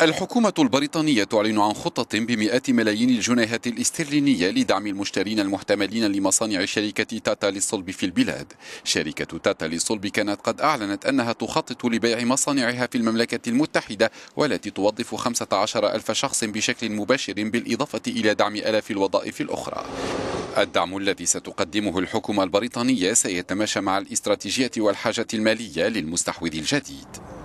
الحكومة البريطانية تعلن عن خطة بمئات ملايين الجنيهات الاسترلينية لدعم المشترين المحتملين لمصانع شركة تاتا للصلب في البلاد. شركة تاتا للصلب كانت قد أعلنت أنها تخطط لبيع مصانعها في المملكة المتحدة والتي توظف 15 ألف شخص بشكل مباشر بالإضافة إلى دعم ألاف الوظائف الأخرى. الدعم الذي ستقدمه الحكومة البريطانية سيتماشى مع الاستراتيجية والحاجة المالية للمستحوذ الجديد.